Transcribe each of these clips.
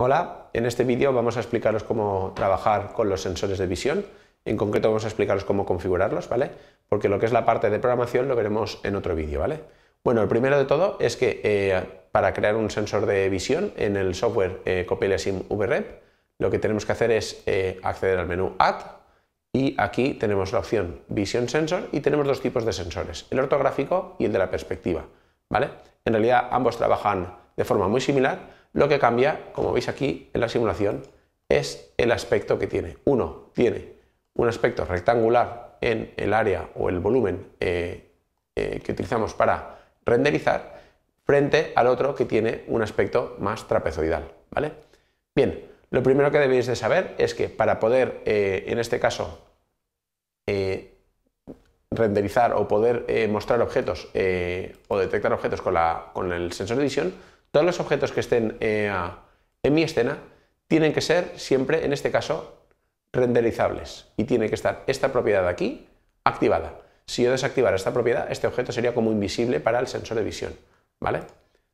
Hola, en este vídeo vamos a explicaros cómo trabajar con los sensores de visión. En concreto vamos a explicaros cómo configurarlos, ¿vale? Porque lo que es la parte de programación lo veremos en otro vídeo, ¿vale? Bueno, el primero de todo es que eh, para crear un sensor de visión en el software eh, VREP, lo que tenemos que hacer es eh, acceder al menú Add y aquí tenemos la opción Vision Sensor y tenemos dos tipos de sensores, el ortográfico y el de la perspectiva, ¿vale? En realidad ambos trabajan de forma muy similar, lo que cambia, como veis aquí en la simulación, es el aspecto que tiene. Uno tiene un aspecto rectangular en el área o el volumen eh, eh, que utilizamos para renderizar frente al otro que tiene un aspecto más trapezoidal. ¿vale? Bien, lo primero que debéis de saber es que para poder, eh, en este caso, renderizar o poder mostrar objetos o detectar objetos con el sensor de visión, todos los objetos que estén eh, en mi escena tienen que ser siempre, en este caso, renderizables y tiene que estar esta propiedad de aquí activada. Si yo desactivara esta propiedad, este objeto sería como invisible para el sensor de visión, ¿vale?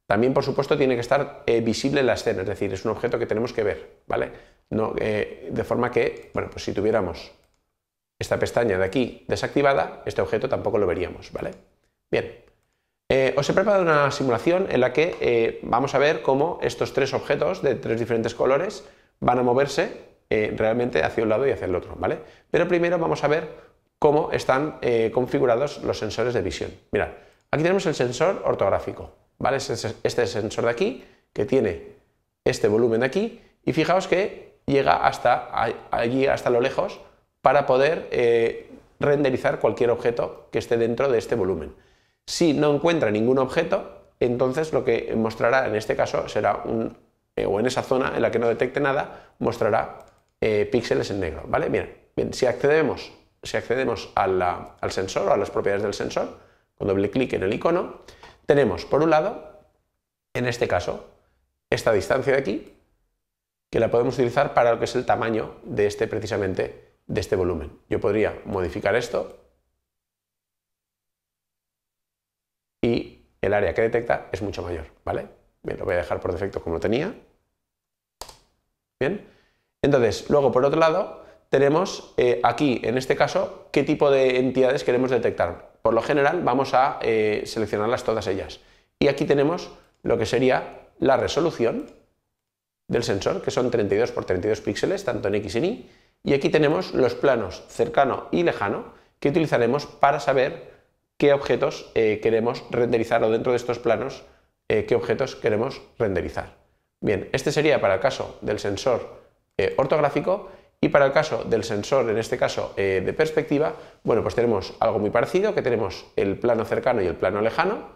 También, por supuesto, tiene que estar eh, visible en la escena, es decir, es un objeto que tenemos que ver, ¿vale? No, eh, de forma que, bueno, pues si tuviéramos esta pestaña de aquí desactivada, este objeto tampoco lo veríamos, ¿vale? Bien, eh, os he preparado una simulación en la que eh, vamos a ver cómo estos tres objetos de tres diferentes colores van a moverse eh, realmente hacia un lado y hacia el otro, ¿vale? Pero primero vamos a ver cómo están configurados los sensores de visión. Mirad, aquí tenemos el sensor ortográfico, ¿vale? Este sensor de aquí que tiene este volumen de aquí y fijaos que llega hasta allí, hasta lo lejos, para poder renderizar cualquier objeto que esté dentro de este volumen. Si no encuentra ningún objeto, entonces lo que mostrará en este caso será un, eh, o en esa zona en la que no detecte nada, mostrará eh, píxeles en negro, ¿vale? Bien, bien si accedemos, si accedemos al sensor o a las propiedades del sensor, con doble clic en el icono, tenemos por un lado, en este caso, esta distancia de aquí, que la podemos utilizar para lo que es el tamaño de este precisamente, de este volumen. Yo podría modificar esto y el área que detecta es mucho mayor, ¿vale? Me lo voy a dejar por defecto como lo tenía. Bien. Entonces, luego por otro lado, tenemos eh, aquí, en este caso, qué tipo de entidades queremos detectar. Por lo general, vamos a eh, seleccionarlas todas ellas. Y aquí tenemos lo que sería la resolución del sensor, que son 32 por 32 píxeles, tanto en X y en Y. Y aquí tenemos los planos cercano y lejano que utilizaremos para saber qué objetos eh, queremos renderizar o dentro de estos planos eh, qué objetos queremos renderizar. Bien, este sería para el caso del sensor eh, ortográfico y para el caso del sensor, en este caso de perspectiva, bueno, pues tenemos algo muy parecido, que tenemos el plano cercano y el plano lejano.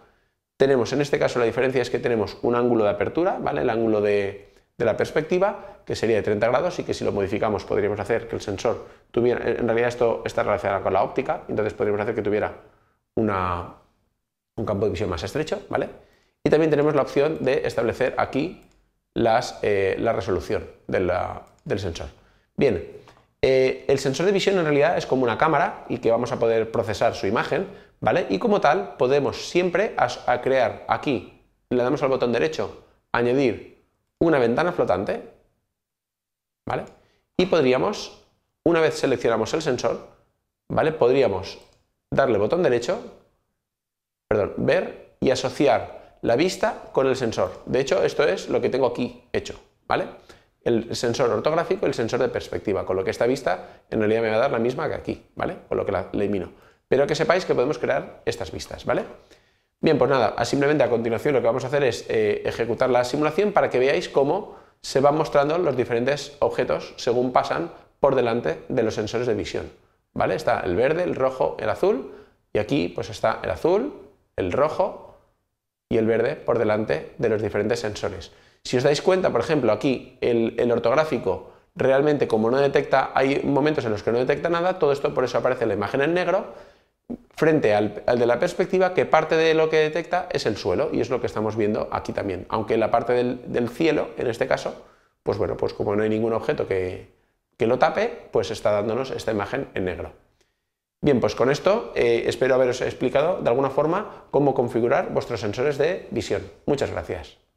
Tenemos, en este caso, la diferencia es que tenemos un ángulo de apertura, ¿vale? El ángulo de, de la perspectiva, que sería de 30 grados y que si lo modificamos podríamos hacer que el sensor tuviera, en realidad esto está relacionado con la óptica, entonces podríamos hacer que tuviera un campo de visión más estrecho, ¿vale? Y también tenemos la opción de establecer aquí eh, la resolución del sensor. Bien, eh, el sensor de visión en realidad es como una cámara y que vamos a poder procesar su imagen, ¿vale? Y como tal podemos siempre a crear aquí, le damos al botón derecho, añadir una ventana flotante, ¿vale? Y podríamos, una vez seleccionamos el sensor, ¿vale? Podríamos darle botón derecho, perdón, ver y asociar la vista con el sensor. De hecho, esto es lo que tengo aquí hecho, ¿vale? El sensor ortográfico y el sensor de perspectiva, con lo que esta vista en realidad me va a dar la misma que aquí, ¿vale? Con lo que la elimino. Pero que sepáis que podemos crear estas vistas, ¿vale? Bien, pues nada, simplemente a continuación lo que vamos a hacer es eh, ejecutar la simulación para que veáis cómo se van mostrando los diferentes objetos según pasan por delante de los sensores de visión. ¿vale? Está el verde, el rojo, el azul, y aquí pues está el azul, el rojo y el verde por delante de los diferentes sensores. Si os dais cuenta, por ejemplo, aquí el, ortográfico realmente como no detecta, hay momentos en los que no detecta nada, todo esto por eso aparece la imagen en negro, frente al, de la perspectiva que parte de lo que detecta es el suelo y es lo que estamos viendo aquí también, aunque la parte del cielo, en este caso, pues bueno, pues como no hay ningún objeto que, que lo tape, pues está dándonos esta imagen en negro. Bien, pues con esto eh, espero haberos explicado de alguna forma cómo configurar vuestros sensores de visión. Muchas gracias.